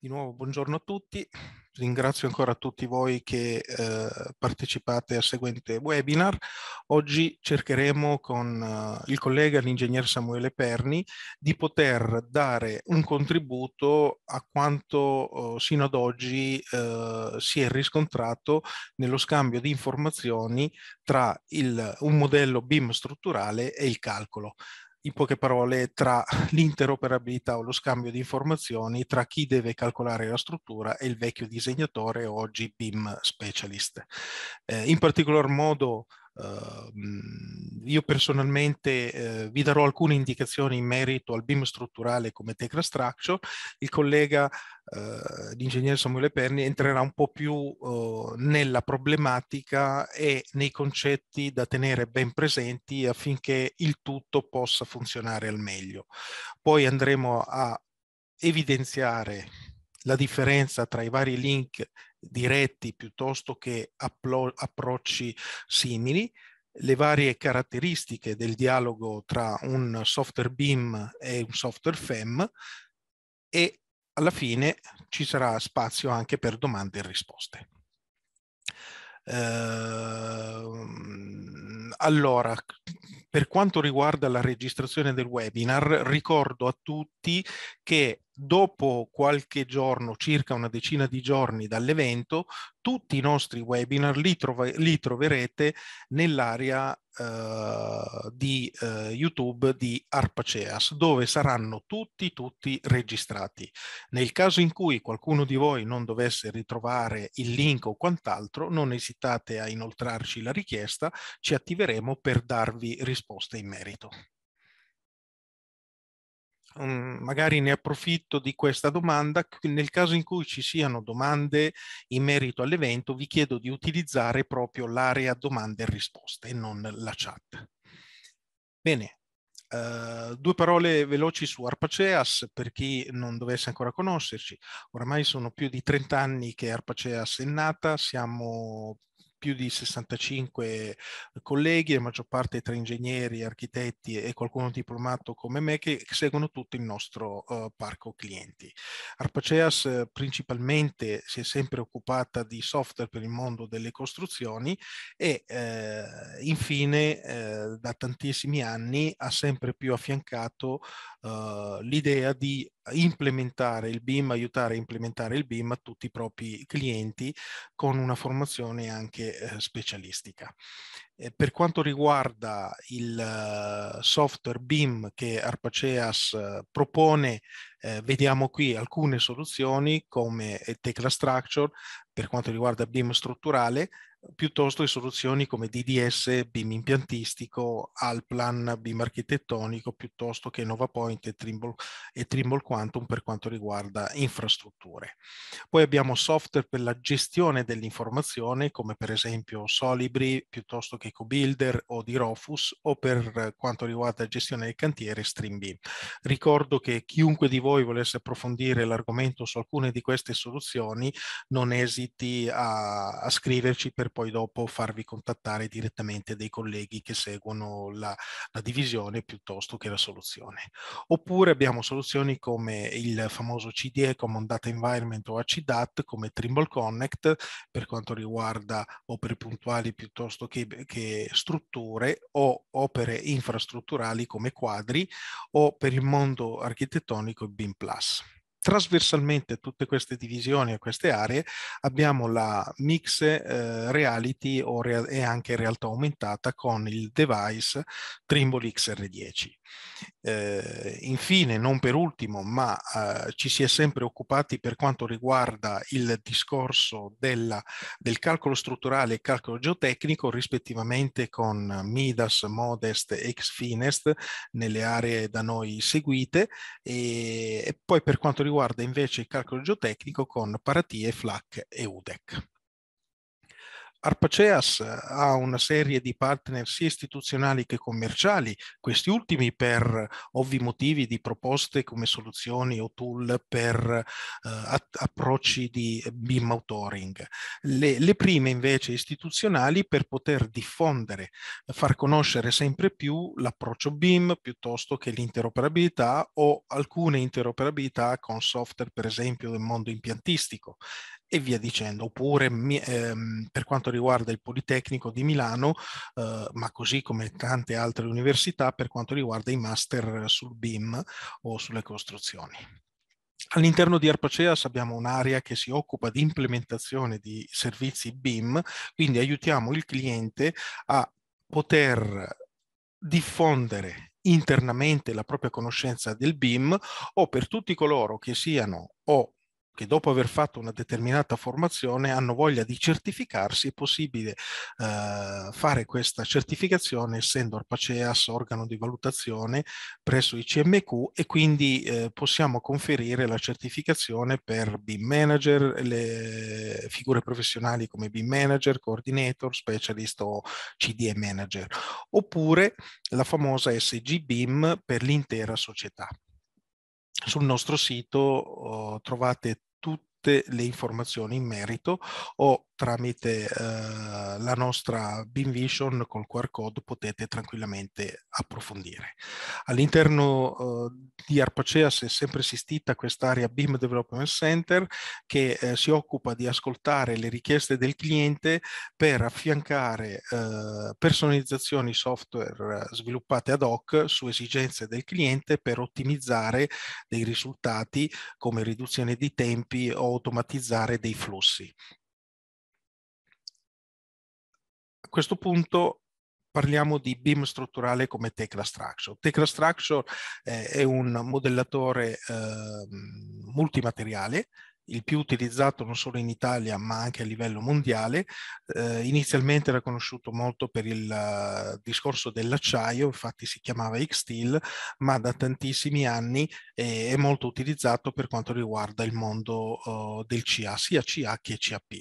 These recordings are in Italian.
Di nuovo buongiorno a tutti, ringrazio ancora tutti voi che eh, partecipate al seguente webinar. Oggi cercheremo con eh, il collega, l'ingegner Samuele Perni, di poter dare un contributo a quanto eh, sino ad oggi eh, si è riscontrato nello scambio di informazioni tra il, un modello BIM strutturale e il calcolo in poche parole tra l'interoperabilità o lo scambio di informazioni tra chi deve calcolare la struttura e il vecchio disegnatore oggi BIM specialist. Eh, in particolar modo Uh, io personalmente uh, vi darò alcune indicazioni in merito al BIM strutturale come Tecra Structure. Il collega, uh, eh, l'ingegnere Samuele Perni, entrerà un po' più eh, nella problematica e nei concetti da tenere ben presenti affinché il tutto possa funzionare al meglio. Poi andremo a evidenziare la differenza tra i vari link diretti piuttosto che appro approcci simili, le varie caratteristiche del dialogo tra un software BIM e un software FEM e alla fine ci sarà spazio anche per domande e risposte. Uh, allora, per quanto riguarda la registrazione del webinar, ricordo a tutti che dopo qualche giorno, circa una decina di giorni dall'evento, tutti i nostri webinar li, trov- li troverete nell'area eh, di eh, YouTube di Arpaceas, dove saranno tutti, tutti registrati. Nel caso in cui qualcuno di voi non dovesse ritrovare il link o quant'altro, non esitate a inoltrarci la richiesta, ci attiveremo per darvi risposte in merito. Ehm, magari ne approfitto di questa domanda. Nel caso in cui ci siano domande in merito all'evento, vi chiedo di utilizzare proprio l'area domande e risposte e non la chat. Bene, Uh, due parole veloci su ARPACEAS per chi non dovesse ancora conoscerci. Oramai sono più di 30 anni che ARPACEAS è nata, siamo più di 65 colleghi, la maggior parte tra ingegneri, architetti e qualcuno diplomato come me che seguono tutto il nostro uh, parco clienti. Arpaceas eh, principalmente si è sempre occupata di software per il mondo delle costruzioni e uh, infine da tantissimi anni ha sempre più affiancato l'idea di implementare il BIM, aiutare a implementare il BIM a tutti i propri clienti con una formazione anche eh, specialistica. Eh, per quanto riguarda il uh, software BIM che Arpaceas uh, propone, eh, vediamo qui alcune soluzioni come eh, Tecla Structure, per quanto riguarda BIM strutturale, piuttosto che soluzioni come DDS, BIM impiantistico, Alplan, BIM architettonico, piuttosto che NovaPoint e Trimble, e Trimble Quantum per quanto riguarda infrastrutture. Poi abbiamo software per la gestione dell'informazione, come per esempio Solibri, piuttosto che CoBuilder o Dirofus, o per quanto riguarda la gestione del cantiere StreamBIM. Ricordo che chiunque di voi volesse approfondire l'argomento su alcune di queste soluzioni non esita inviti a, a, scriverci per poi dopo farvi contattare direttamente dei colleghi che seguono la, la divisione piuttosto che la soluzione. Oppure abbiamo soluzioni come il famoso CDE, Common Data Environment o ACDAT, come Trimble Connect per quanto riguarda opere puntuali piuttosto che, che strutture o opere infrastrutturali come quadri o per il mondo architettonico BIM Plus trasversalmente a tutte queste divisioni e queste aree abbiamo la mix eh, reality o rea- e anche realtà aumentata con il device Trimble XR10. Eh, infine, non per ultimo, ma eh, ci si è sempre occupati per quanto riguarda il discorso della, del calcolo strutturale e calcolo geotecnico, rispettivamente con Midas, Modest e Xfinest nelle aree da noi seguite, e, e poi per quanto riguarda invece il calcolo geotecnico con Paratie, FLAC e UDEC. Arpaceas eh, ha una serie di partner sia istituzionali che commerciali, questi ultimi per ovvi motivi di proposte come soluzioni o tool per uh, approcci di BIM authoring. Le, le prime invece istituzionali per poter diffondere, far conoscere sempre più l'approccio BIM piuttosto che l'interoperabilità o alcune interoperabilità con software per esempio del mondo impiantistico e via dicendo, oppure ehm, per quanto riguarda il Politecnico di Milano, eh, ma così come tante altre università per quanto riguarda i master sul BIM o sulle costruzioni. All'interno di ARPACEAS abbiamo un'area che si occupa di implementazione di servizi BIM, quindi aiutiamo il cliente a poter diffondere internamente la propria conoscenza del BIM o per tutti coloro che siano o che dopo aver fatto una determinata formazione hanno voglia di certificarsi, è possibile eh, fare questa certificazione essendo al organo di valutazione presso i CMQ e quindi eh, possiamo conferire la certificazione per BIM manager, le figure professionali come BIM manager, coordinator, specialist o CDE manager, oppure la famosa SG BIM per l'intera società. Sul nostro sito uh, trovate tutte le informazioni in merito o tramite eh, la nostra BIM Vision col QR code potete tranquillamente approfondire. All'interno eh, di Arpacea si è sempre esistita quest'area BIM Development Center che eh, si occupa di ascoltare le richieste del cliente per affiancare eh, personalizzazioni software eh, sviluppate ad hoc su esigenze del cliente per ottimizzare dei risultati come riduzione di tempi o automatizzare dei flussi a questo punto parliamo di BIM strutturale come Tecla Structure. Tecla Structure eh, è un modellatore eh, multimateriale il più utilizzato non solo in Italia ma anche a livello mondiale. Eh, inizialmente era conosciuto molto per il uh, discorso dell'acciaio, infatti si chiamava X-Steel, ma da tantissimi anni è, è, molto utilizzato per quanto riguarda il mondo uh, del CA, sia CA che CAP.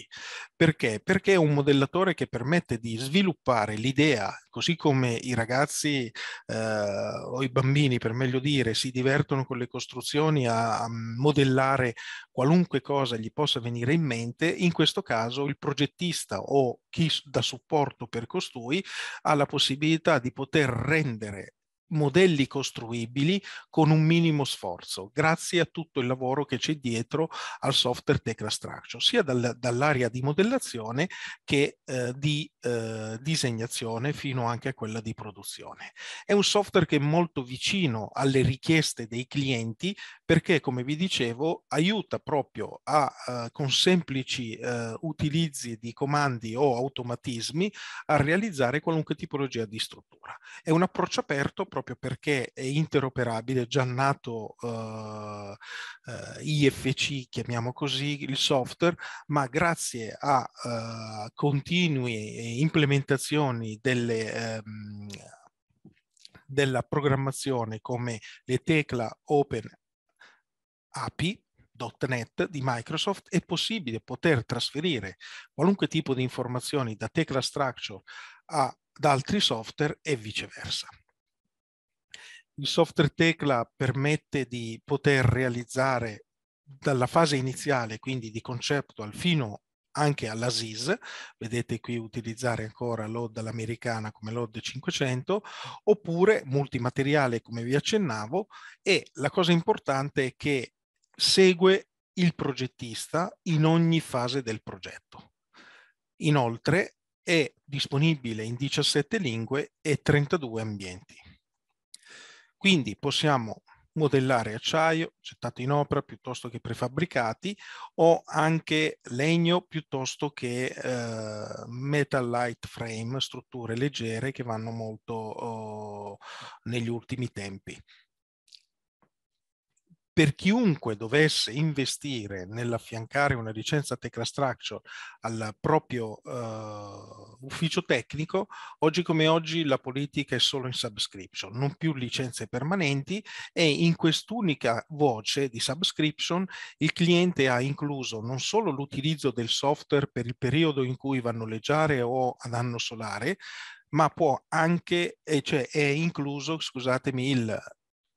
Perché? Perché è un modellatore che permette di sviluppare l'idea così come i ragazzi eh, o i bambini, per meglio dire, si divertono con le costruzioni a, a modellare qualunque cosa gli possa venire in mente, in questo caso il progettista o chi da supporto per costui ha la possibilità di poter rendere modelli costruibili con un minimo sforzo, grazie a tutto il lavoro che c'è dietro al software Teclastructure, sia dal, dall'area di modellazione che eh, di eh, disegnazione fino anche a quella di produzione. È un software che è molto vicino alle richieste dei clienti perché come vi dicevo aiuta proprio a, eh, con semplici eh, utilizzi di comandi o automatismi a realizzare qualunque tipologia di struttura. È un approccio aperto proprio perché è interoperabile, è già nato eh, eh IFC, chiamiamo così, il software, ma grazie a eh, continue implementazioni delle ehm, della programmazione come le tecla Open API.NET di Microsoft è possibile poter trasferire qualunque tipo di informazioni da Tecla Structure ad altri software e viceversa. Il software Tecla permette di poter realizzare dalla fase iniziale, quindi di concepto, fino anche all'ASIS, vedete qui utilizzare ancora l'OD all'americana come l'OD 500, oppure multimateriale come vi accennavo e la cosa importante è che segue il progettista in ogni fase del progetto. Inoltre è disponibile in 17 lingue e 32 ambienti. Quindi possiamo modellare acciaio gettato in opera piuttosto che prefabbricati o anche legno piuttosto che eh, metal light frame, strutture leggere che vanno molto oh, negli ultimi tempi per chiunque dovesse investire nell'affiancare una licenza TecraStructure al proprio uh, ufficio tecnico, oggi come oggi la politica è solo in subscription, non più licenze permanenti e in quest'unica voce di subscription il cliente ha incluso non solo l'utilizzo del software per il periodo in cui va a noleggiare o ad anno solare, ma può anche, cioè è incluso, scusatemi, il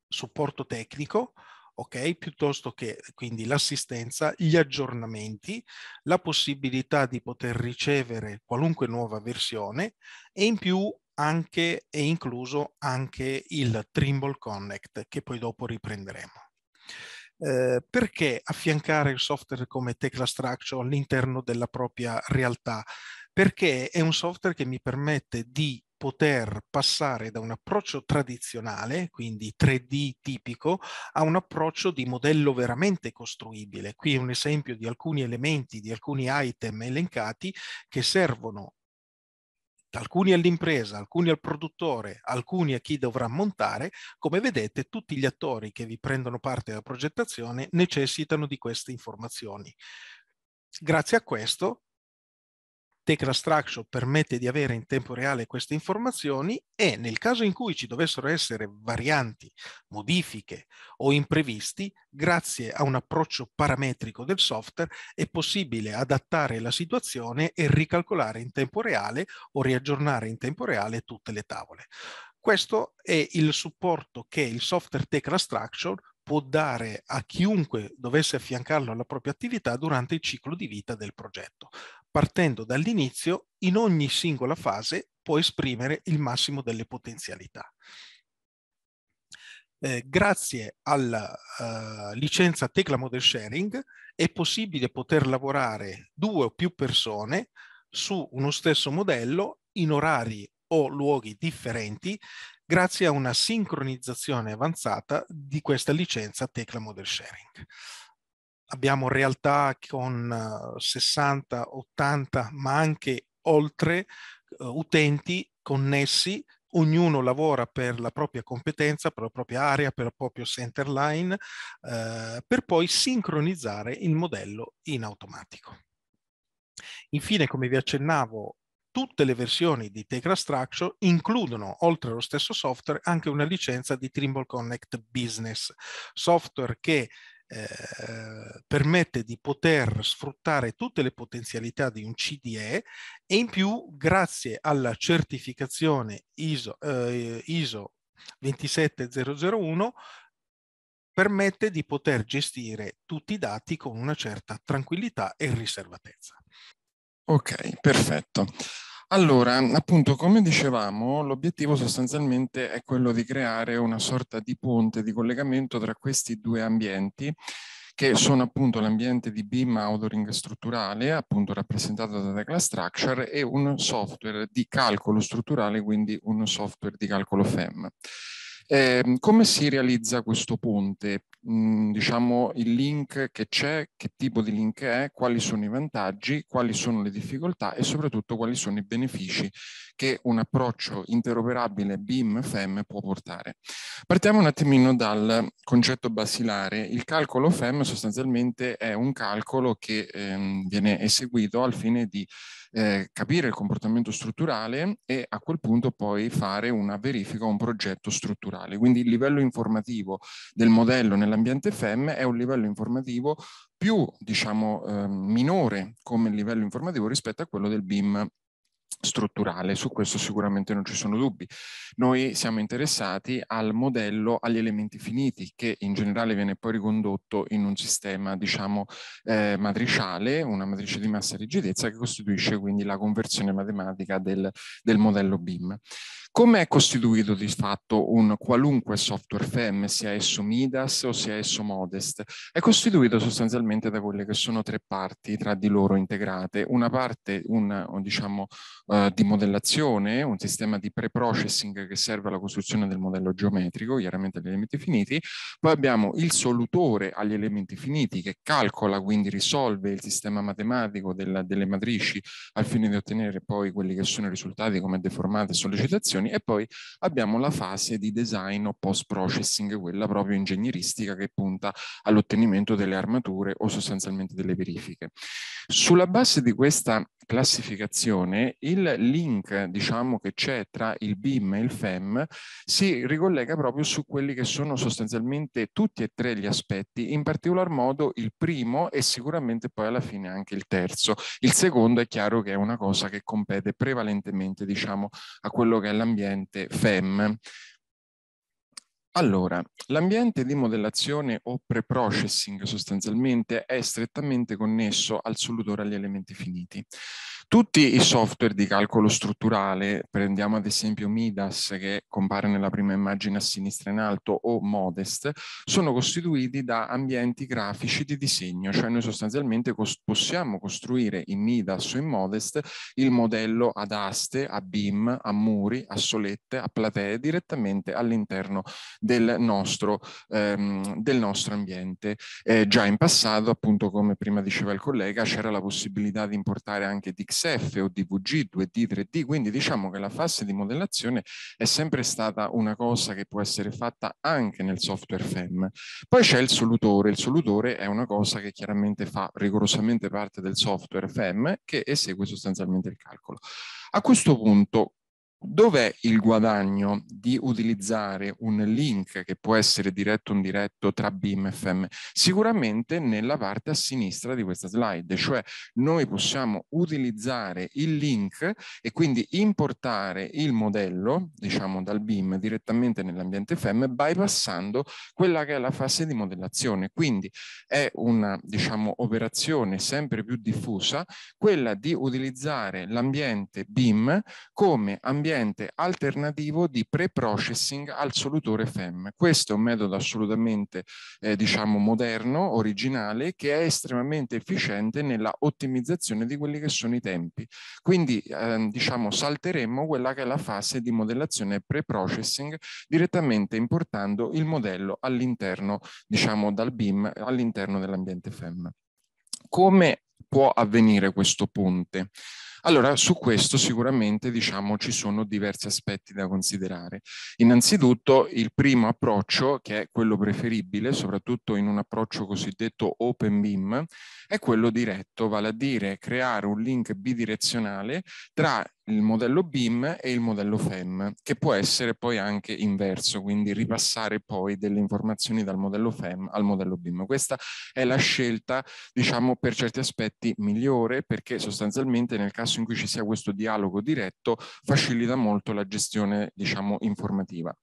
supporto tecnico, ok? Piuttosto che quindi l'assistenza, gli aggiornamenti, la possibilità di poter ricevere qualunque nuova versione e in più anche e incluso anche il Trimble Connect che poi dopo riprenderemo. Eh, perché affiancare il software come Tecla Structure all'interno della propria realtà? Perché è un software che mi permette di poter passare da un approccio tradizionale, quindi 3D tipico, a un approccio di modello veramente costruibile. Qui è un esempio di alcuni elementi, di alcuni item elencati che servono alcuni all'impresa, alcuni al produttore, alcuni a chi dovrà montare, come vedete tutti gli attori che vi prendono parte alla progettazione necessitano di queste informazioni. Grazie a questo Tecla Structure permette di avere in tempo reale queste informazioni e nel caso in cui ci dovessero essere varianti, modifiche o imprevisti, grazie a un approccio parametrico del software è possibile adattare la situazione e ricalcolare in tempo reale o riaggiornare in tempo reale tutte le tavole. Questo è il supporto che il software Tecla Structure può dare a chiunque dovesse affiancarlo alla propria attività durante il ciclo di vita del progetto partendo dall'inizio, in ogni singola fase può esprimere il massimo delle potenzialità. Eh, grazie alla uh, licenza Tecla Model Sharing è possibile poter lavorare due o più persone su uno stesso modello in orari o luoghi differenti grazie a una sincronizzazione avanzata di questa licenza Tecla Model Sharing abbiamo realtà con 60, eh, 80, ma anche oltre eh, utenti connessi, ognuno lavora per la propria competenza, per la propria area, per il proprio center line, eh, per poi sincronizzare il modello in automatico. Infine, come vi accennavo, tutte le versioni di Tegra Structure includono, oltre allo stesso software, anche una licenza di Trimble Connect Business, software che eh, permette di poter sfruttare tutte le potenzialità di un CDE e in più grazie alla certificazione ISO, eh, ISO 27001 permette di poter gestire tutti i dati con una certa tranquillità e riservatezza. Ok, perfetto. Allora, appunto, come dicevamo, l'obiettivo sostanzialmente è quello di creare una sorta di ponte di collegamento tra questi due ambienti che sono appunto l'ambiente di BIM Authoring strutturale, appunto rappresentato da Tecla Structure, e un software di calcolo strutturale, quindi un software di calcolo FEM. Eh, come si realizza questo ponte? Mm, diciamo il link che c'è, che tipo di link è, quali sono i vantaggi, quali sono le difficoltà e soprattutto quali sono i benefici che un approccio interoperabile BIM-FEM può portare. Partiamo un attimino dal concetto basilare. Il calcolo FEM sostanzialmente è un calcolo che ehm, viene eseguito al fine di eh, capire il comportamento strutturale e a quel punto poi fare una verifica, un progetto strutturale. Quindi il livello informativo del modello nell'ambiente FEM è un livello informativo più diciamo eh, minore come livello informativo rispetto a quello del BIM strutturale, su questo sicuramente non ci sono dubbi. Noi siamo interessati al modello, agli elementi finiti, che in generale viene poi ricondotto in un sistema, diciamo, eh, matriciale, una matrice di massa e rigidezza, che costituisce quindi la conversione matematica del, del modello BIM. Come è costituito di fatto un qualunque software FEM, sia esso Midas o sia esso Modest? È costituito sostanzialmente da quelle che sono tre parti tra di loro integrate. Una parte una, diciamo, eh, di modellazione, un sistema di pre-processing che serve alla costruzione del modello geometrico, chiaramente agli elementi finiti. Poi abbiamo il solutore agli elementi finiti che calcola, quindi risolve il sistema matematico della, delle matrici al fine di ottenere poi quelli che sono i risultati come deformate e sollecitazioni soluzioni. E poi abbiamo la fase di design o post-processing, quella proprio ingegneristica che punta all'ottenimento delle armature o sostanzialmente delle verifiche. Sulla base di questa classificazione, il link diciamo, che c'è tra il BIM e il FEM si ricollega proprio su quelli che sono sostanzialmente tutti e tre gli aspetti, in particolar modo il primo e sicuramente poi alla fine anche il terzo. Il secondo è chiaro che è una cosa che compete prevalentemente diciamo, a quello che è la ambiente FEM allora, l'ambiente di modellazione o pre-processing sostanzialmente è strettamente connesso al solutore agli elementi finiti. Tutti i software di calcolo strutturale, prendiamo ad esempio Midas che compare nella prima immagine a sinistra in alto o Modest, sono costituiti da ambienti grafici di disegno, cioè noi sostanzialmente cos possiamo costruire in Midas o in Modest il modello ad aste, a beam, a muri, a solette, a platee direttamente all'interno del nostro, ehm, del nostro ambiente. Eh, già in passato, appunto, come prima diceva il collega, c'era la possibilità di importare anche DXF o DVG, 2D, 3D, quindi diciamo che la fase di modellazione è sempre stata una cosa che può essere fatta anche nel software FEM. Poi c'è il solutore, il solutore è una cosa che chiaramente fa rigorosamente parte del software FEM che esegue sostanzialmente il calcolo. A questo punto, Dov'è il guadagno di utilizzare un link che può essere diretto o indiretto tra BIM e FM? Sicuramente nella parte a sinistra di questa slide, cioè noi possiamo utilizzare il link e quindi importare il modello, diciamo dal BIM, direttamente nell'ambiente FM, bypassando quella che è la fase di modellazione. Quindi è una, diciamo, operazione sempre più diffusa, quella di utilizzare l'ambiente BIM come ambiente ambiente alternativo di pre-processing al solutore FEM. Questo è un metodo assolutamente eh, diciamo moderno, originale, che è estremamente efficiente nella ottimizzazione di quelli che sono i tempi. Quindi eh, diciamo salteremmo quella che è la fase di modellazione pre-processing direttamente importando il modello all'interno, diciamo dal BIM all'interno dell'ambiente FEM. Come può avvenire questo ponte? Allora, su questo sicuramente diciamo, ci sono diversi aspetti da considerare. Innanzitutto il primo approccio, che è quello preferibile, soprattutto in un approccio cosiddetto open beam, è quello diretto, vale a dire creare un link bidirezionale tra il modello BIM e il modello FEM, che può essere poi anche inverso, quindi ripassare poi delle informazioni dal modello FEM al modello BIM. Questa è la scelta, diciamo, per certi aspetti migliore, perché sostanzialmente nel caso caso in cui ci sia questo dialogo diretto, facilita molto la gestione, diciamo, informativa.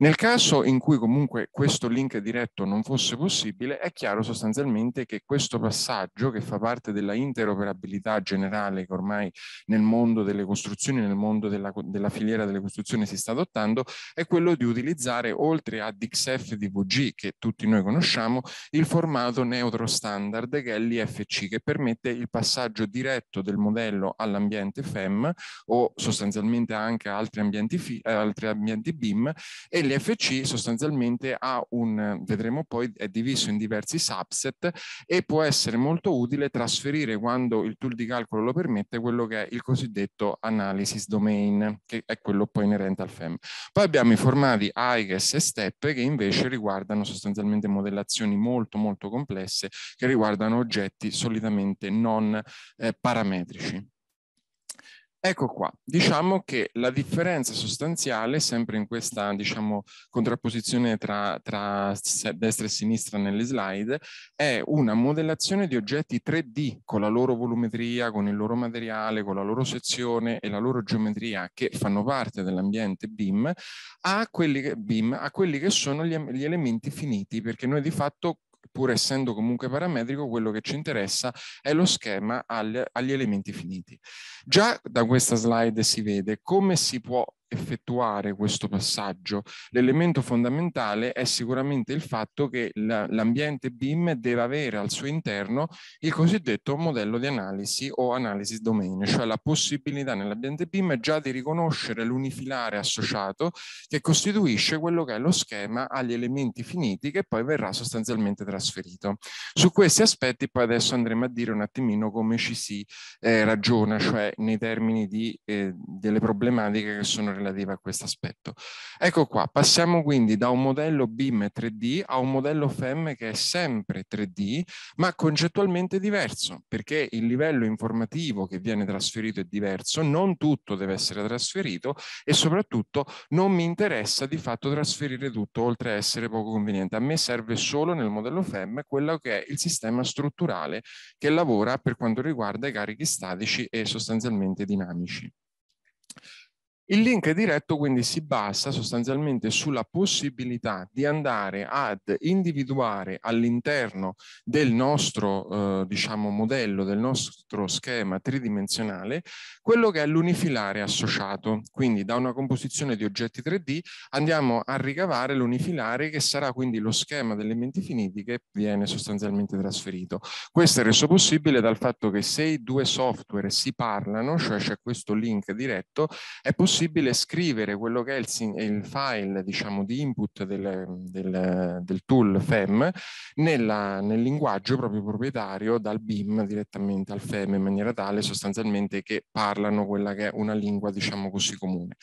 Nel caso in cui comunque questo link diretto non fosse possibile, è chiaro sostanzialmente che questo passaggio, che fa parte della interoperabilità generale che ormai nel mondo delle costruzioni, nel mondo della, della filiera delle costruzioni si sta adottando, è quello di utilizzare, oltre a DXF DVG, che tutti noi conosciamo, il formato neutro standard, che è l'IFC, che permette il passaggio diretto del modello all'ambiente FEM o sostanzialmente anche altri ambienti, eh, altri ambienti BIM e l'FC sostanzialmente ha un, vedremo poi, è diviso in diversi subset e può essere molto utile trasferire quando il tool di calcolo lo permette quello che è il cosiddetto analysis domain, che è quello poi inerente al FEM. Poi abbiamo i formati AIGES e STEP che invece riguardano sostanzialmente modellazioni molto molto complesse che riguardano oggetti solitamente non eh, parametrici. Ecco qua, diciamo che la differenza sostanziale, sempre in questa diciamo, contrapposizione tra, tra, destra e sinistra nelle slide, è una modellazione di oggetti 3D con la loro volumetria, con il loro materiale, con la loro sezione e la loro geometria che fanno parte dell'ambiente BIM a, BIM, a quelli che sono gli, gli elementi finiti, perché noi di fatto pur essendo comunque parametrico, quello che ci interessa è lo schema agli elementi finiti. Già da questa slide si vede come si può effettuare questo passaggio. L'elemento fondamentale è sicuramente il fatto che l'ambiente BIM deve avere al suo interno il cosiddetto modello di analisi o analysis domain, cioè la possibilità nell'ambiente BIM già di riconoscere l'unifilare associato che costituisce quello che è lo schema agli elementi finiti che poi verrà sostanzialmente trasferito. Su questi aspetti poi adesso andremo a dire un attimino come ci si eh, ragiona, cioè nei termini di, eh, delle problematiche che sono relativa a questo aspetto. Ecco qua, passiamo quindi da un modello BIM 3D a un modello FEM che è sempre 3D, ma concettualmente diverso, perché il livello informativo che viene trasferito è diverso, non tutto deve essere trasferito e soprattutto non mi interessa di fatto trasferire tutto oltre a essere poco conveniente. A me serve solo nel modello FEM quello che è il sistema strutturale che lavora per quanto riguarda i carichi statici e sostanzialmente dinamici. Il link diretto quindi si basa sostanzialmente sulla possibilità di andare ad individuare all'interno del nostro eh, diciamo, modello, del nostro schema tridimensionale, quello che è l'unifilare associato. Quindi da una composizione di oggetti 3D andiamo a ricavare l'unifilare che sarà quindi lo schema degli elementi finiti che viene sostanzialmente trasferito. Questo è reso possibile dal fatto che se i due software si parlano, cioè c'è questo link diretto, è possibile possibile scrivere quello che è il, il file diciamo, di input del, del, del tool FEM nella, nel linguaggio proprio proprietario dal BIM direttamente al FEM in maniera tale sostanzialmente che parlano quella che è una lingua diciamo così comune.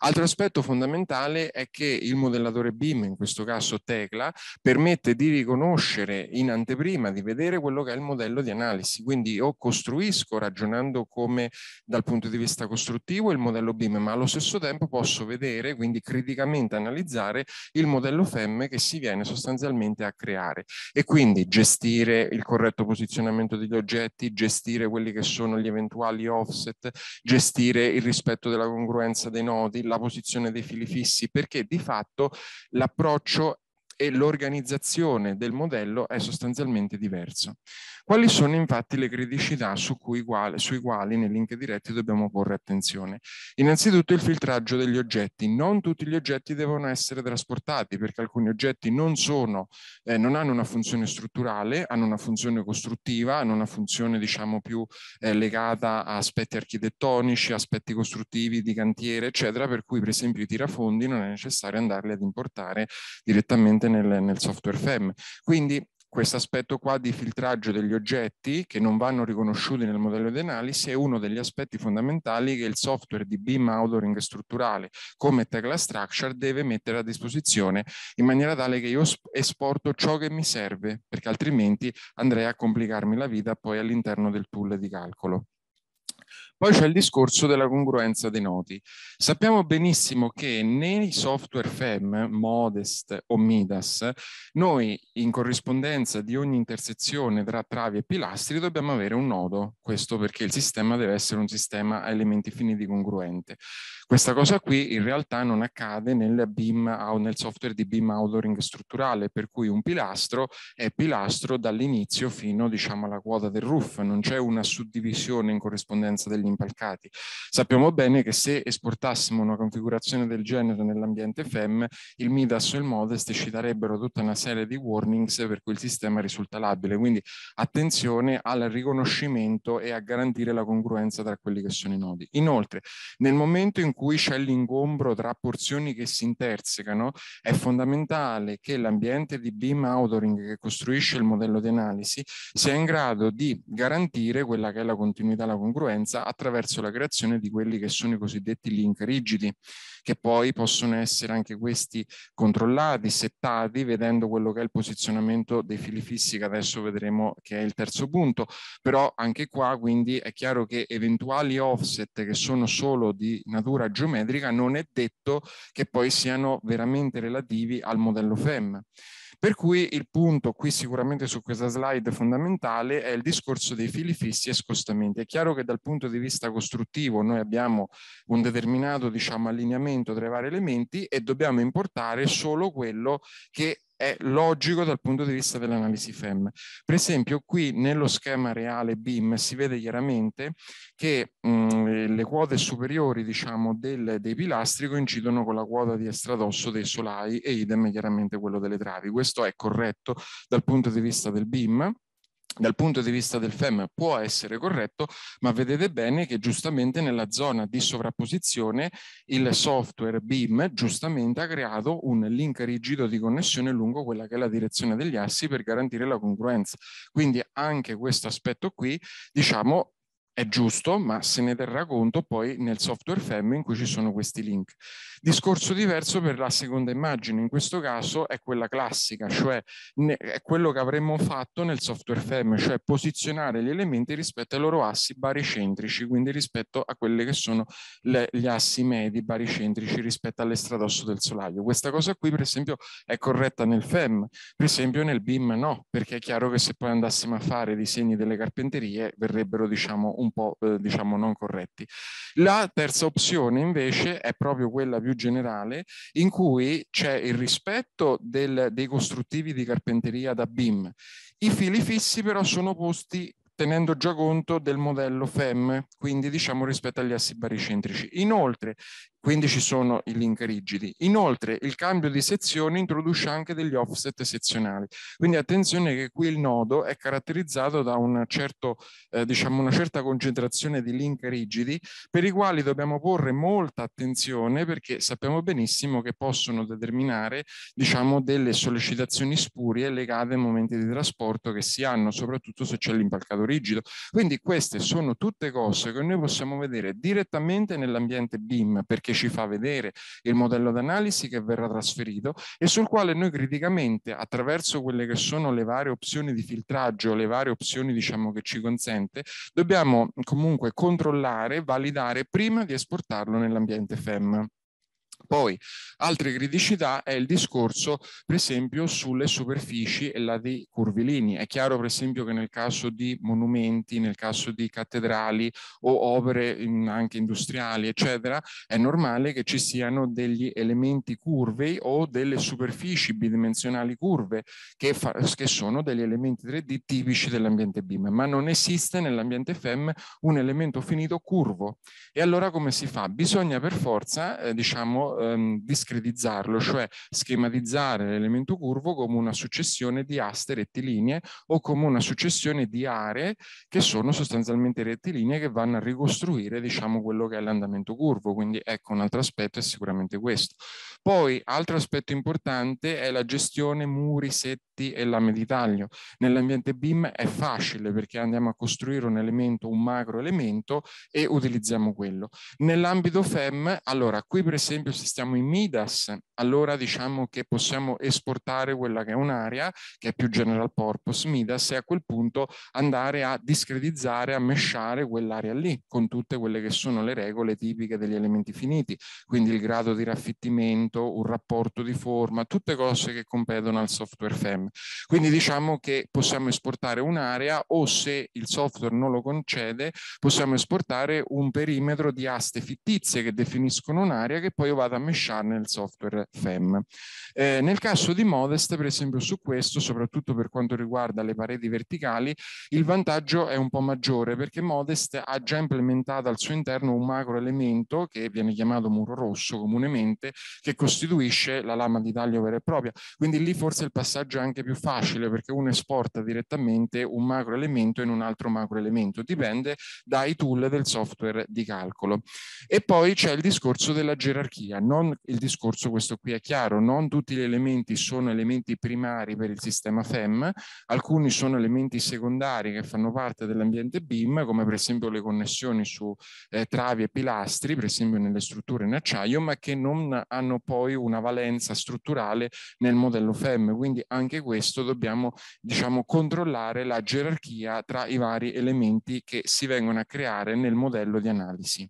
Altro aspetto fondamentale è che il modellatore BIM, in questo caso Tecla, permette di riconoscere in anteprima, di vedere quello che è il modello di analisi. Quindi io costruisco ragionando come dal punto di vista costruttivo il modello BIM, ma allo stesso tempo posso vedere, quindi criticamente analizzare il modello FEM che si viene sostanzialmente a creare e quindi gestire il corretto posizionamento degli oggetti, gestire quelli che sono gli eventuali offset, gestire il rispetto della congruenza dei nodi, la posizione dei fili fissi, perché di fatto l'approccio e l'organizzazione del modello è sostanzialmente diversa. Quali sono infatti le criticità su cui uguale, sui quali nei link diretti dobbiamo porre attenzione? Innanzitutto il filtraggio degli oggetti. Non tutti gli oggetti devono essere trasportati perché alcuni oggetti non, sono, eh, non hanno una funzione strutturale, hanno una funzione costruttiva, hanno una funzione diciamo più eh, legata a aspetti architettonici, aspetti costruttivi di cantiere, eccetera, per cui per esempio i tirafondi non è necessario andarli ad importare direttamente presente nel, nel software FEM. Quindi questo aspetto qua di filtraggio degli oggetti che non vanno riconosciuti nel modello di analisi è uno degli aspetti fondamentali che il software di beam authoring strutturale come Tegla Structure deve mettere a disposizione in maniera tale che io esporto ciò che mi serve perché altrimenti andrei a complicarmi la vita poi all'interno del tool di calcolo. Poi c'è il discorso della congruenza dei nodi. Sappiamo benissimo che nei software FEM, Modest o Midas, noi in corrispondenza di ogni intersezione tra travi e pilastri dobbiamo avere un nodo. Questo perché il sistema deve essere un sistema a elementi finiti congruente. Questa cosa qui in realtà non accade nel, BIM, nel software di BIM Outdooring strutturale, per cui un pilastro è pilastro dall'inizio fino diciamo, alla quota del roof, non c'è una suddivisione in corrispondenza degli degli impalcati. Sappiamo bene che se esportassimo una configurazione del genere nell'ambiente FEM, il MIDAS o il MODEST ci darebbero tutta una serie di warnings per cui il sistema risulta labile. Quindi attenzione al riconoscimento e a garantire la congruenza tra quelli che sono i nodi. Inoltre, nel momento in cui c'è l'ingombro tra porzioni che si intersecano, è fondamentale che l'ambiente di beam authoring che costruisce il modello di analisi sia in grado di garantire quella che è la continuità e la congruenza attraverso la creazione di quelli che sono i cosiddetti link rigidi, che poi possono essere anche questi controllati, settati, vedendo quello che è il posizionamento dei fili fissi, che adesso vedremo che è il terzo punto. Però anche qua quindi è chiaro che eventuali offset che sono solo di natura geometrica non è detto che poi siano veramente relativi al modello FEM. Per cui il punto qui sicuramente su questa slide fondamentale è il discorso dei fili fissi e scostamenti. È chiaro che dal punto di vista costruttivo noi abbiamo un determinato diciamo, allineamento tra i vari elementi e dobbiamo importare solo quello che è logico dal punto di vista dell'analisi FEM. Per esempio qui nello schema reale BIM si vede chiaramente che mh, le quote superiori diciamo, del, dei pilastri coincidono con la quota di estradosso dei solai e idem chiaramente quello delle travi. Questo è corretto dal punto di vista del BIM dal punto di vista del FEM può essere corretto, ma vedete bene che giustamente nella zona di sovrapposizione il software BIM giustamente ha creato un link rigido di connessione lungo quella che è la direzione degli assi per garantire la congruenza. Quindi anche questo aspetto qui, diciamo, è giusto, ma se ne terrà conto poi nel software FEM in cui ci sono questi link. Discorso diverso per la seconda immagine, in questo caso è quella classica, cioè è quello che avremmo fatto nel software FEM, cioè posizionare gli elementi rispetto ai loro assi baricentrici, quindi rispetto a quelli che sono le, gli assi medi baricentrici rispetto all'estradosso del solaio. Questa cosa qui per esempio è corretta nel FEM, per esempio nel BIM no, perché è chiaro che se poi andassimo a fare disegni delle carpenterie verrebbero diciamo un un po' eh, diciamo non corretti. La terza opzione invece è proprio quella più generale in cui c'è il rispetto del, dei costruttivi di carpenteria da BIM. I fili fissi però sono posti tenendo già conto del modello FEM, quindi diciamo rispetto agli assi baricentrici. Inoltre quindi ci sono i link rigidi. Inoltre il cambio di sezione introduce anche degli offset sezionali, quindi attenzione che qui il nodo è caratterizzato da un certo, eh, diciamo una certa concentrazione di link rigidi per i quali dobbiamo porre molta attenzione perché sappiamo benissimo che possono determinare diciamo, delle sollecitazioni spurie legate ai momenti di trasporto che si hanno, soprattutto se c'è l'impalcato rigido. Quindi queste sono tutte cose che noi possiamo vedere direttamente nell'ambiente BIM perché ci fa vedere il modello d'analisi che verrà trasferito e sul quale noi criticamente attraverso quelle che sono le varie opzioni di filtraggio, le varie opzioni diciamo che ci consente, dobbiamo comunque controllare, validare prima di esportarlo nell'ambiente FEM. Poi, altre criticità è il discorso, per esempio, sulle superfici e la dei curvilini. È chiaro, per esempio, che nel caso di monumenti, nel caso di cattedrali o opere in, anche industriali, eccetera, è normale che ci siano degli elementi curvei o delle superfici bidimensionali curve, che, fa, che sono degli elementi 3D tipici dell'ambiente BIM, ma non esiste nell'ambiente FEM un elemento finito curvo. E allora come si fa? Bisogna per forza, eh, diciamo, ehm, discretizzarlo, cioè schematizzare l'elemento curvo come una successione di aste rettilinee o come una successione di aree che sono sostanzialmente rettilinee che vanno a ricostruire diciamo, quello che è l'andamento curvo. Quindi ecco un altro aspetto è sicuramente questo. Poi altro aspetto importante è la gestione muri, setti e lame di taglio. Nell'ambiente BIM è facile perché andiamo a costruire un elemento, un macro elemento e utilizziamo quello. Nell'ambito FEM, allora qui per esempio se in Midas, allora diciamo che possiamo esportare quella che è un'area che è più general purpose Midas e a quel punto andare a discredizzare, a mesciare quell'area lì con tutte quelle che sono le regole tipiche degli elementi finiti, quindi il grado di raffittimento, un rapporto di forma, tutte cose che competono al software FEM. Quindi diciamo che possiamo esportare un'area o se il software non lo concede possiamo esportare un perimetro di aste fittizie che definiscono un'area che poi va vado a mesciare nel software FEM. Eh, nel caso di Modest, per esempio, su questo, soprattutto per quanto riguarda le pareti verticali, il vantaggio è un po' maggiore perché Modest ha già implementato al suo interno un macro elemento che viene chiamato muro rosso comunemente, che costituisce la lama di taglio vera e propria. Quindi lì forse il passaggio è anche più facile perché uno esporta direttamente un macro elemento in un altro macro elemento, dipende dai tool del software di calcolo. E poi c'è il discorso della gerarchia energia. Non il discorso, questo qui è chiaro, non tutti gli elementi sono elementi primari per il sistema FEM, alcuni sono elementi secondari che fanno parte dell'ambiente BIM, come per esempio le connessioni su eh, travi e pilastri, per esempio nelle strutture in acciaio, ma che non hanno poi una valenza strutturale nel modello FEM. Quindi anche questo dobbiamo diciamo, controllare la gerarchia tra i vari elementi che si vengono a creare nel modello di analisi.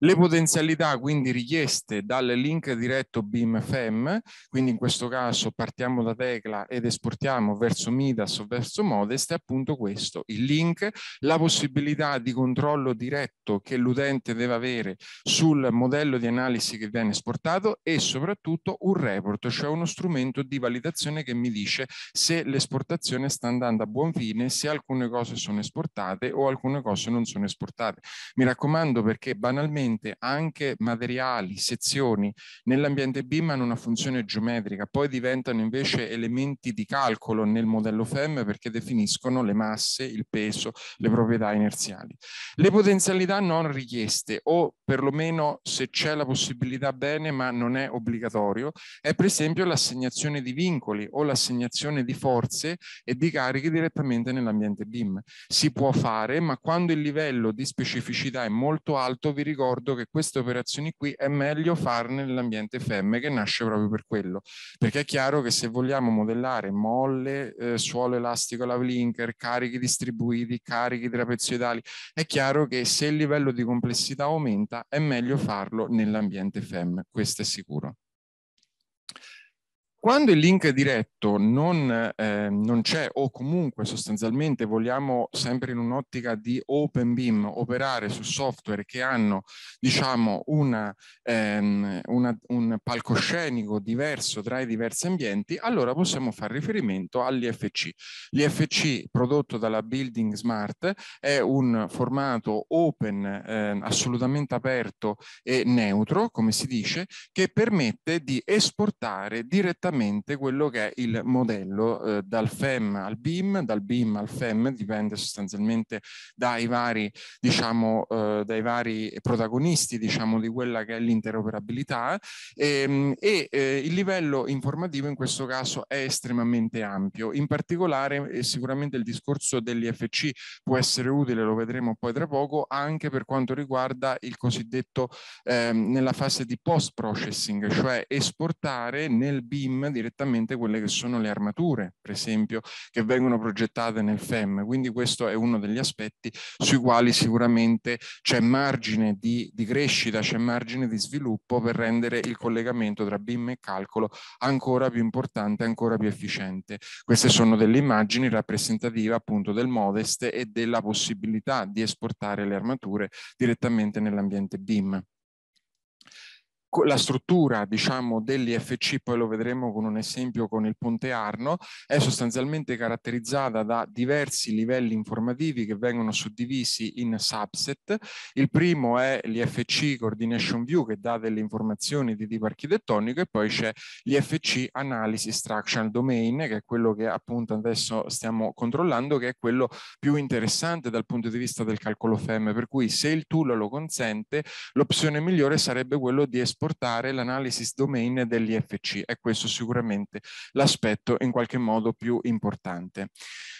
Le potenzialità quindi richieste dal link diretto BIM-FEM, quindi in questo caso partiamo da Tecla ed esportiamo verso Midas o verso Modest, è appunto questo, il link, la possibilità di controllo diretto che l'utente deve avere sul modello di analisi che viene esportato e soprattutto un report, cioè uno strumento di validazione che mi dice se l'esportazione sta andando a buon fine, se alcune cose sono esportate o alcune cose non sono esportate. Mi raccomando perché banalmente sicuramente anche materiali, sezioni nell'ambiente BIM hanno una funzione geometrica, poi diventano invece elementi di calcolo nel modello FEM perché definiscono le masse, il peso, le proprietà inerziali. Le potenzialità non richieste o perlomeno se c'è la possibilità bene ma non è obbligatorio è per esempio l'assegnazione di vincoli o l'assegnazione di forze e di carichi direttamente nell'ambiente BIM. Si può fare ma quando il livello di specificità è molto alto vi ricordo d'accordo che queste operazioni qui è meglio farne nell'ambiente FEM che nasce proprio per quello, perché è chiaro che se vogliamo modellare molle, eh, suolo elastico la blinker, carichi distribuiti, carichi trapezoidali, è chiaro che se il livello di complessità aumenta è meglio farlo nell'ambiente FEM questo è sicuro. Quando il link diretto non, eh, non c'è o comunque sostanzialmente vogliamo sempre in un'ottica di open beam operare su software che hanno diciamo una, ehm, una, un palcoscenico diverso tra i diversi ambienti, allora possiamo fare riferimento all'IFC. L'IFC prodotto dalla Building Smart è un formato open eh, assolutamente aperto e neutro, come si dice, che permette di esportare direttamente esattamente quello che è il modello eh, dal FEM al BIM, dal BIM al FEM, dipende sostanzialmente dai vari, diciamo, eh, dai vari protagonisti diciamo, di quella che è l'interoperabilità e, ehm, e eh, il livello informativo in questo caso è estremamente ampio, in particolare eh, sicuramente il discorso dell'IFC può essere utile, lo vedremo poi tra poco, anche per quanto riguarda il cosiddetto ehm, nella fase di post processing, cioè esportare nel BIM insieme direttamente quelle che sono le armature, per esempio, che vengono progettate nel FEM. Quindi questo è uno degli aspetti sui quali sicuramente c'è margine di, di crescita, c'è margine di sviluppo per rendere il collegamento tra BIM e calcolo ancora più importante, ancora più efficiente. Queste sono delle immagini rappresentative appunto del Modest e della possibilità di esportare le armature direttamente nell'ambiente BIM la struttura diciamo, dell'IFC, poi lo vedremo con un esempio con il Ponte Arno, è sostanzialmente caratterizzata da diversi livelli informativi che vengono suddivisi in subset. Il primo è l'IFC Coordination View che dà delle informazioni di tipo architettonico e poi c'è l'IFC Analysis Structural Domain che è quello che appunto adesso stiamo controllando che è quello più interessante dal punto di vista del calcolo FEM per cui se il tool lo consente l'opzione migliore sarebbe quello di esportare supportare l'analysis domain dell'IFC e questo sicuramente l'aspetto in qualche modo più importante.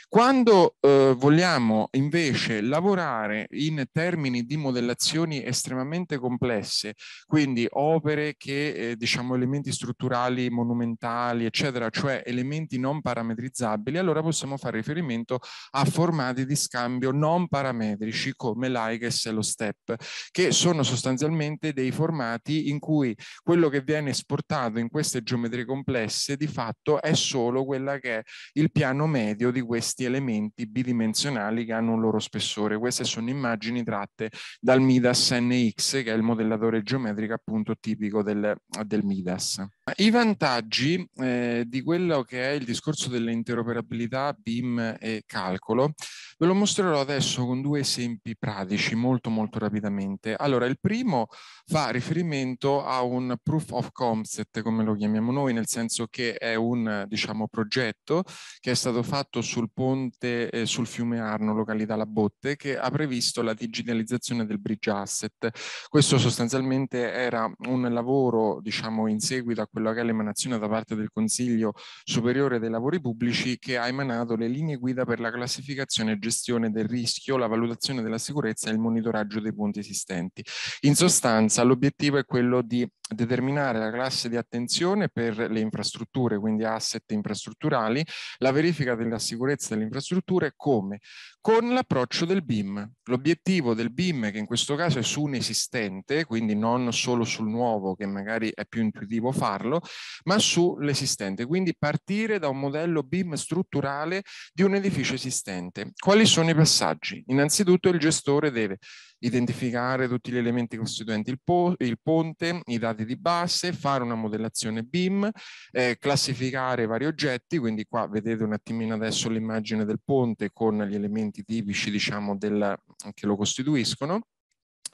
Quando eh, vogliamo invece lavorare in termini di modellazioni estremamente complesse, quindi opere che, eh, diciamo, elementi strutturali, monumentali, eccetera, cioè elementi non parametrizzabili, allora possiamo fare riferimento a formati di scambio non parametrici come l'IGES e lo STEP, che sono sostanzialmente dei formati in cui quello che viene esportato in queste geometrie complesse di fatto è solo quella che è il piano medio di queste questi elementi bidimensionali che hanno un loro spessore. Queste sono immagini tratte dal Midas NX, che è il modellatore geometrico appunto tipico del, del Midas. I vantaggi eh, di quello che è il discorso dell'interoperabilità BIM e calcolo ve lo mostrerò adesso con due esempi pratici molto molto rapidamente. Allora il primo fa riferimento a un proof of concept come lo chiamiamo noi nel senso che è un diciamo progetto che è stato fatto sul polo ponte eh, sul fiume Arno, località La Botte, che ha previsto la digitalizzazione del bridge asset. Questo sostanzialmente era un lavoro, diciamo, in seguito a quello che è l'emanazione da parte del Consiglio Superiore dei Lavori Pubblici che ha emanato le linee guida per la classificazione e gestione del rischio, la valutazione della sicurezza e il monitoraggio dei ponti esistenti. In sostanza l'obiettivo è quello di determinare la classe di attenzione per le infrastrutture, quindi asset infrastrutturali, la verifica della sicurezza alle infrastrutture come con l'approccio del BIM. L'obiettivo del BIM, che in questo caso è su un esistente, quindi non solo sul nuovo, che magari è più intuitivo farlo, ma sull'esistente, quindi partire da un modello BIM strutturale di un edificio esistente. Quali sono i passaggi? Innanzitutto il gestore deve identificare tutti gli elementi costituenti il, po il ponte, i dati di base, fare una modellazione BIM, eh, classificare vari oggetti, quindi qua vedete un attimino adesso l'immagine del ponte con gli elementi enti tipici diciamo, del, che lo costituiscono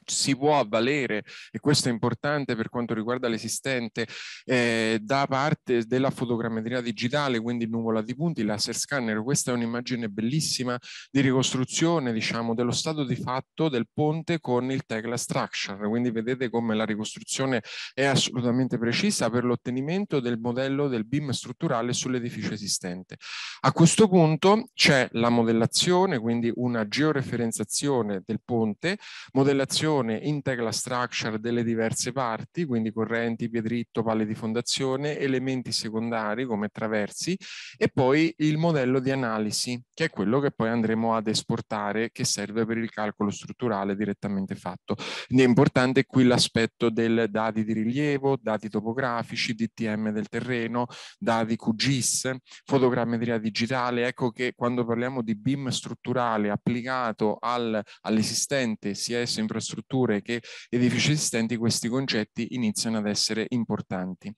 si può avvalere, e questo è importante per quanto riguarda l'esistente, eh, da parte della fotogrammetria digitale, quindi nuvola di punti, laser scanner. Questa è un'immagine bellissima di ricostruzione, diciamo, dello stato di fatto del ponte con il Tegla Structure. Quindi vedete come la ricostruzione è assolutamente precisa per l'ottenimento del modello del BIM strutturale sull'edificio esistente. A questo punto c'è la modellazione, quindi una georeferenziazione del ponte, modellazione fondazione integra structure delle diverse parti, quindi correnti, piedritto, palle di fondazione, elementi secondari come traversi e poi il modello di analisi, che è quello che poi andremo ad esportare, che serve per il calcolo strutturale direttamente fatto. Quindi è importante qui l'aspetto del dati di rilievo, dati topografici, DTM del terreno, dati QGIS, fotogrammetria digitale. Ecco che quando parliamo di BIM strutturale applicato al, all'esistente CS infrastrutturale strutture che edifici esistenti, questi concetti iniziano ad essere importanti.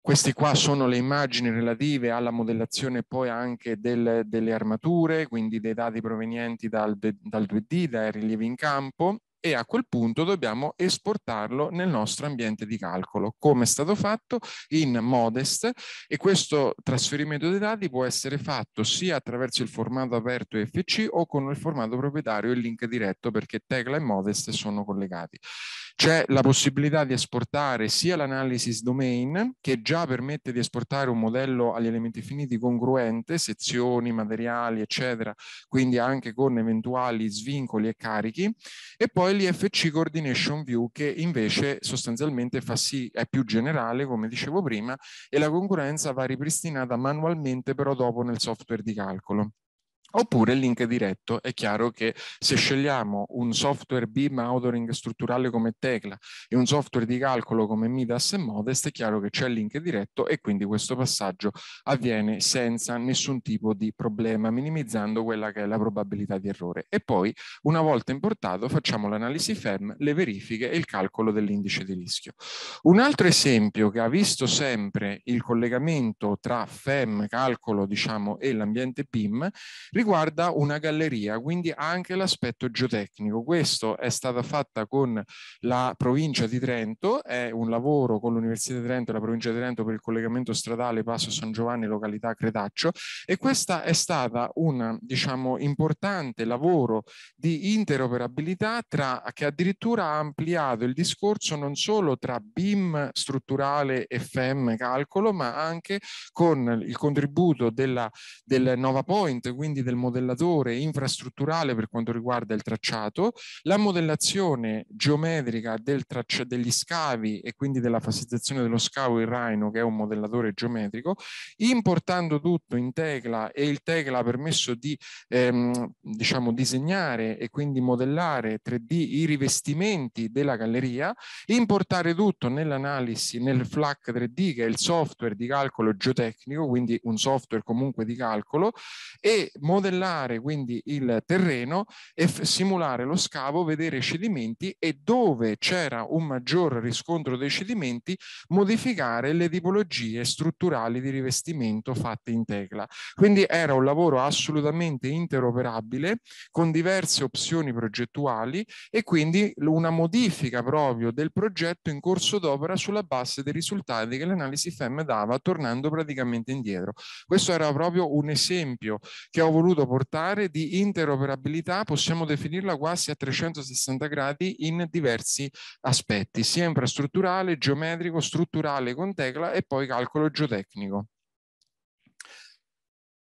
Queste qua sono le immagini relative alla modellazione poi anche del, delle armature, quindi dei dati provenienti dal, dal 2D, dai rilievi in campo, e a quel punto dobbiamo esportarlo nel nostro ambiente di calcolo, come è stato fatto in Modest e questo trasferimento dei dati può essere fatto sia attraverso il formato aperto FC o con il formato proprietario e link diretto perché Tecla e Modest sono collegati. C'è la possibilità di esportare sia l'analysis domain, che già permette di esportare un modello agli elementi finiti congruente, sezioni, materiali, eccetera, quindi anche con eventuali svincoli e carichi, e poi l'IFC Coordination View, che invece sostanzialmente fa sì, è più generale, come dicevo prima, e la concorrenza va ripristinata manualmente però dopo nel software di calcolo. Oppure il link diretto, è chiaro che se scegliamo un software BIM authoring strutturale come Tecla e un software di calcolo come Midas e Modest, è chiaro che c'è il link diretto e quindi questo passaggio avviene senza nessun tipo di problema, minimizzando quella che è la probabilità di errore. E poi, una volta importato, facciamo l'analisi FEM, le verifiche e il calcolo dell'indice di rischio. Un altro esempio che ha visto sempre il collegamento tra FEM, calcolo, diciamo, e l'ambiente BIM riguarda una galleria, quindi anche l'aspetto geotecnico. Questo è stata fatta con la provincia di Trento, è un lavoro con l'Università di Trento e la provincia di Trento per il collegamento stradale Passo San Giovanni, località Cretaccio, e questa è stata un diciamo, importante lavoro di interoperabilità tra, che addirittura ha ampliato il discorso non solo tra BIM strutturale e FEM calcolo, ma anche con il contributo della, del Nova Point, quindi del modellatore infrastrutturale per quanto riguarda il tracciato, la modellazione geometrica del degli scavi e quindi della fastidizzazione dello scavo in Rhino, che è un modellatore geometrico, importando tutto in Tecla e il Tecla ha permesso di ehm, diciamo, disegnare e quindi modellare 3D i rivestimenti della galleria, importare tutto nell'analisi, nel FLAC 3D, che è il software di calcolo geotecnico, quindi un software comunque di calcolo, e modellare modellare quindi il terreno e simulare lo scavo, vedere i cedimenti e dove c'era un maggior riscontro dei cedimenti, modificare le tipologie strutturali di rivestimento fatte in tecla. Quindi era un lavoro assolutamente interoperabile con diverse opzioni progettuali e quindi una modifica proprio del progetto in corso d'opera sulla base dei risultati che l'analisi FEM dava tornando praticamente indietro. Questo era proprio un esempio che ho voluto voluto portare di interoperabilità, possiamo definirla quasi a 360 gradi in diversi aspetti, sia infrastrutturale, geometrico, strutturale con Tecla e poi calcolo geotecnico.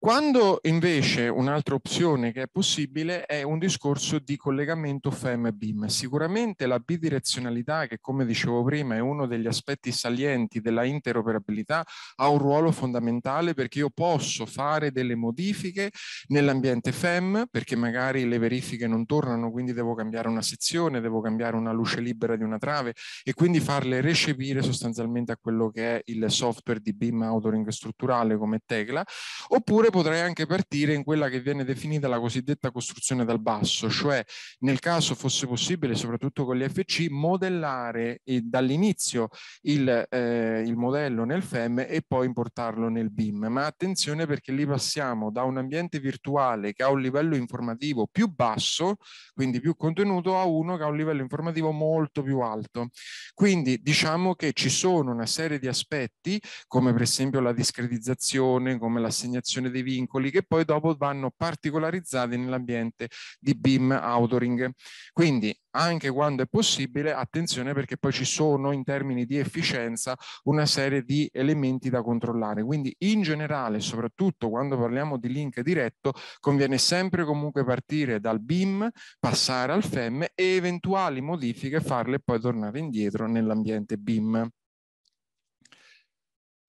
Quando invece un'altra opzione che è possibile è un discorso di collegamento FEM-BIM. e Sicuramente la bidirezionalità, che come dicevo prima è uno degli aspetti salienti della interoperabilità, ha un ruolo fondamentale perché io posso fare delle modifiche nell'ambiente FEM, perché magari le verifiche non tornano, quindi devo cambiare una sezione, devo cambiare una luce libera di una trave e quindi farle recepire sostanzialmente a quello che è il software di BIM Autoring strutturale come Tegla, oppure oppure potrei anche partire in quella che viene definita la cosiddetta costruzione dal basso, cioè nel caso fosse possibile, soprattutto con gli FC, modellare eh, dall'inizio il, eh, il modello nel FEM e poi importarlo nel BIM. Ma attenzione perché lì passiamo da un ambiente virtuale che ha un livello informativo più basso, quindi più contenuto, a uno che ha un livello informativo molto più alto. Quindi diciamo che ci sono una serie di aspetti, come per esempio la discretizzazione, come l'assegnazione dei dei vincoli che poi dopo vanno particolarizzati nell'ambiente di BIM Autoring. Quindi anche quando è possibile, attenzione perché poi ci sono in termini di efficienza una serie di elementi da controllare. Quindi in generale, soprattutto quando parliamo di link diretto, conviene sempre comunque partire dal BIM, passare al FEM e eventuali modifiche farle poi tornare indietro nell'ambiente BIM.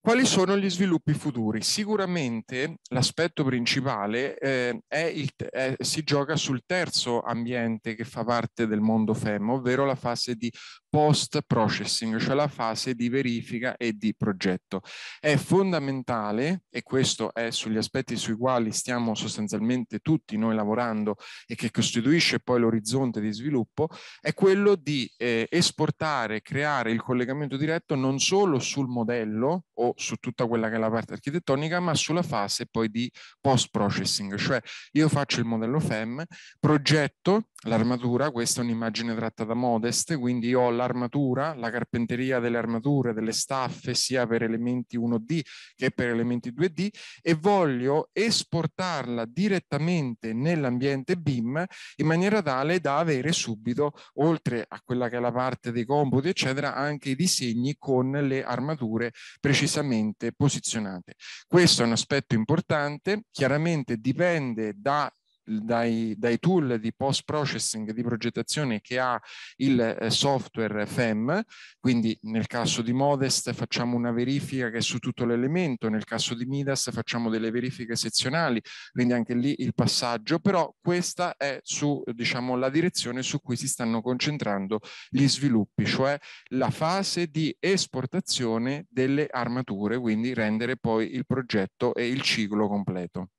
Quali sono gli sviluppi futuri? Sicuramente l'aspetto principale eh, è il, è, si gioca sul terzo ambiente che fa parte del mondo FEM, ovvero la fase di post-processing, cioè la fase di verifica e di progetto. È fondamentale, e questo è sugli aspetti sui quali stiamo sostanzialmente tutti noi lavorando e che costituisce poi l'orizzonte di sviluppo, è quello di eh, esportare, creare il collegamento diretto non solo sul modello o su tutta quella che è la parte architettonica, ma sulla fase poi di post-processing, cioè io faccio il modello FEM, progetto l'armatura, questa è un'immagine tratta da Modest, quindi ho la l'armatura, la carpenteria delle armature, delle staffe, sia per elementi 1D che per elementi 2D e voglio esportarla direttamente nell'ambiente BIM in maniera tale da avere subito, oltre a quella che è la parte dei computi, eccetera, anche i disegni con le armature precisamente posizionate. Questo è un aspetto importante, chiaramente dipende da dai, dai tool di post processing di progettazione che ha il eh, software FEM, quindi nel caso di Modest facciamo una verifica che è su tutto l'elemento, nel caso di Midas facciamo delle verifiche sezionali, quindi anche lì il passaggio, però questa è su, diciamo, la direzione su cui si stanno concentrando gli sviluppi, cioè la fase di esportazione delle armature, quindi rendere poi il progetto e il ciclo completo.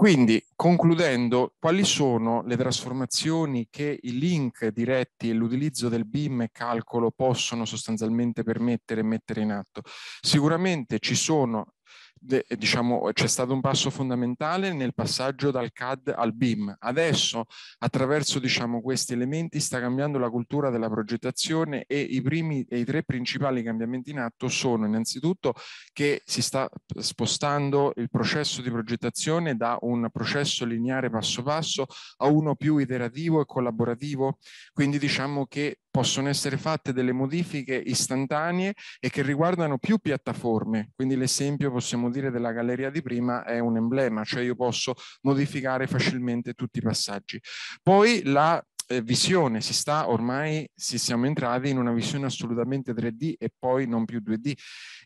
Quindi, concludendo, quali sono le trasformazioni che i link diretti e l'utilizzo del BIM e calcolo possono sostanzialmente permettere e mettere in atto? Sicuramente ci sono de, diciamo, c'è stato un passo fondamentale nel passaggio dal CAD al BIM. Adesso, attraverso diciamo, questi elementi, sta cambiando la cultura della progettazione e i, primi, e i tre principali cambiamenti in atto sono innanzitutto che si sta spostando il processo di progettazione da un processo lineare passo passo a uno più iterativo e collaborativo. Quindi diciamo che possono essere fatte delle modifiche istantanee e che riguardano più piattaforme. Quindi l'esempio possiamo dire della galleria di prima è un emblema, cioè io posso modificare facilmente tutti i passaggi. Poi la eh, visione, si sta ormai, si siamo entrati in una visione assolutamente 3D e poi non più 2D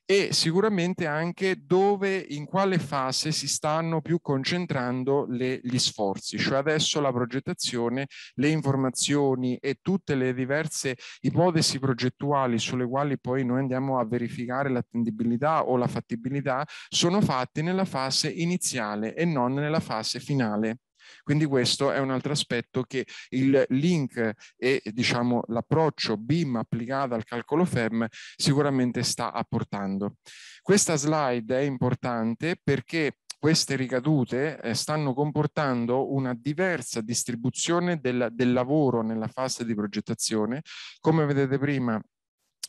e sicuramente anche dove, in quale fase si stanno più concentrando le, gli sforzi, cioè adesso la progettazione, le informazioni e tutte le diverse ipotesi progettuali sulle quali poi noi andiamo a verificare l'attendibilità o la fattibilità sono fatte nella fase iniziale e non nella fase finale. Quindi questo è un altro aspetto che il link e diciamo, l'approccio BIM applicato al calcolo FEM sicuramente sta apportando. Questa slide è importante perché queste ricadute eh, stanno comportando una diversa distribuzione del, del lavoro nella fase di progettazione. Come vedete prima,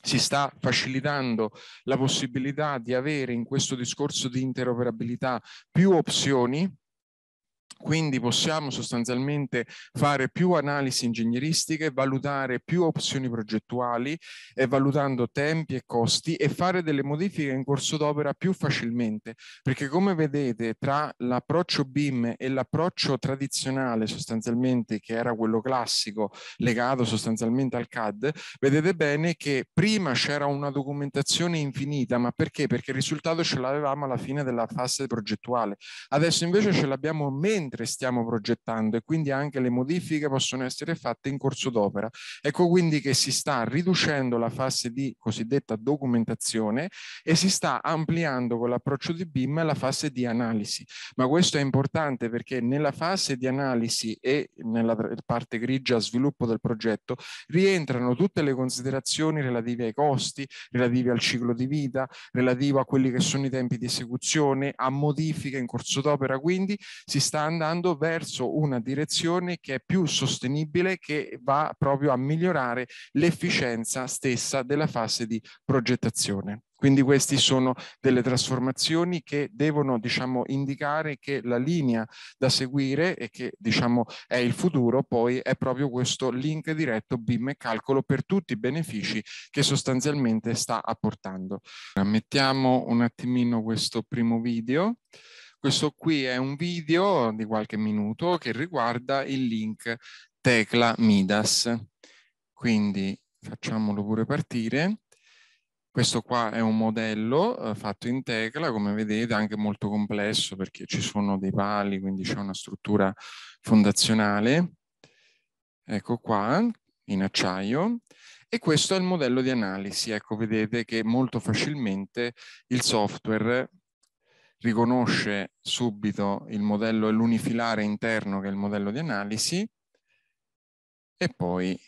si sta facilitando la possibilità di avere in questo discorso di interoperabilità più opzioni quindi possiamo sostanzialmente fare più analisi ingegneristiche, valutare più opzioni progettuali, eh, valutando tempi e costi e fare delle modifiche in corso d'opera più facilmente, perché come vedete tra l'approccio BIM e l'approccio tradizionale sostanzialmente, che era quello classico legato sostanzialmente al CAD, vedete bene che prima c'era una documentazione infinita, ma perché? Perché il risultato ce l'avevamo alla fine della fase progettuale. Adesso invece ce l'abbiamo meno mentre stiamo progettando e quindi anche le modifiche possono essere fatte in corso d'opera. Ecco quindi che si sta riducendo la fase di cosiddetta documentazione e si sta ampliando con l'approccio di BIM la fase di analisi. Ma questo è importante perché nella fase di analisi e nella parte grigia sviluppo del progetto rientrano tutte le considerazioni relative ai costi, relative al ciclo di vita, relativo a quelli che sono i tempi di esecuzione, a modifiche in corso d'opera, quindi si sta andando verso una direzione che è più sostenibile, che va proprio a migliorare l'efficienza stessa della fase di progettazione. Quindi queste sono delle trasformazioni che devono diciamo, indicare che la linea da seguire e che diciamo, è il futuro poi è proprio questo link diretto BIM e calcolo per tutti i benefici che sostanzialmente sta apportando. Mettiamo un attimino questo primo video. Questo qui è un video di qualche minuto che riguarda il link tecla Midas. Quindi facciamolo pure partire. Questo qua è un modello eh, fatto in tecla, come vedete anche molto complesso perché ci sono dei pali, quindi c'è una struttura fondazionale. Ecco qua, in acciaio. E questo è il modello di analisi. Ecco, vedete che molto facilmente il software riconosce subito il modello e l'unifilare interno che è il modello di analisi e poi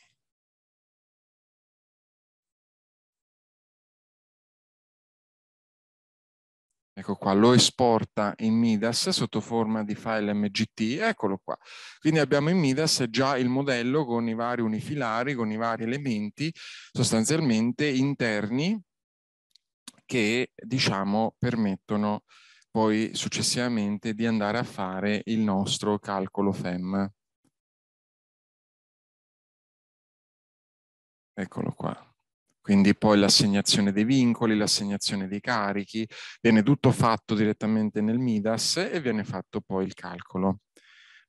Ecco qua, lo esporta in Midas sotto forma di file MGT, eccolo qua. Quindi abbiamo in Midas già il modello con i vari unifilari, con i vari elementi sostanzialmente interni che diciamo permettono eh, poi successivamente di andare a fare il nostro calcolo FEM. Eccolo qua. Quindi poi l'assegnazione dei vincoli, l'assegnazione dei carichi, viene tutto fatto direttamente nel MIDAS e viene fatto poi il calcolo.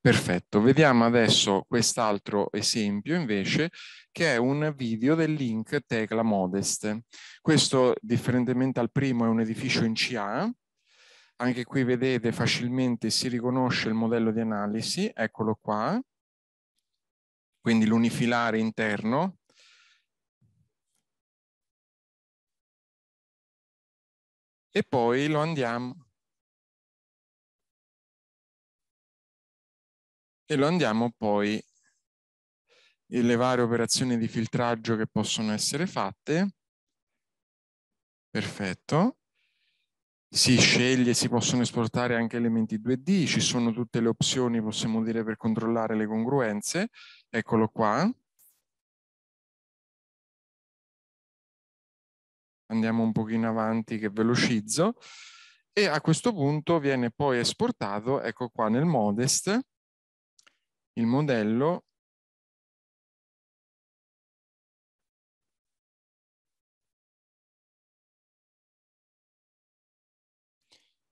Perfetto, vediamo adesso quest'altro esempio invece che è un video del link Tecla Modest. Questo, differentemente al primo, è un edificio in CA, anche qui vedete facilmente si riconosce il modello di analisi, eccolo qua, quindi l'unifilare interno. E poi lo andiamo e lo andiamo poi le varie operazioni di filtraggio che possono essere fatte. Perfetto si sceglie, si possono esportare anche elementi 2D, ci sono tutte le opzioni, possiamo dire, per controllare le congruenze. Eccolo qua. Andiamo un pochino avanti che velocizzo. E a questo punto viene poi esportato, ecco qua nel modest, il modello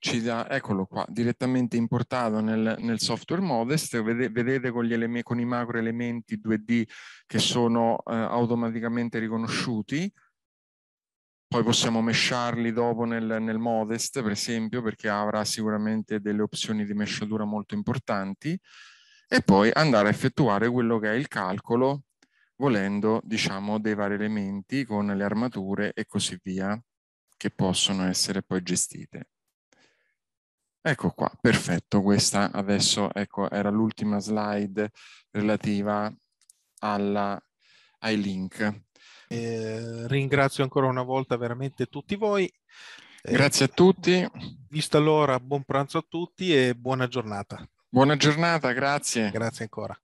ci dà, eccolo qua, direttamente importato nel, nel software Modest, Vede, vedete con, gli con i macro elementi 2D che sono eh, automaticamente riconosciuti, poi possiamo mesciarli dopo nel, nel, Modest, per esempio, perché avrà sicuramente delle opzioni di mesciatura molto importanti, e poi andare a effettuare quello che è il calcolo, volendo, diciamo, dei vari elementi con le armature e così via, che possono essere poi gestite. Ecco qua, perfetto, questa adesso ecco, era l'ultima slide relativa alla, ai link. Eh, ringrazio ancora una volta veramente tutti voi. Grazie eh, a tutti. Vista l'ora, buon pranzo a tutti e buona giornata. Buona giornata, grazie. Grazie ancora.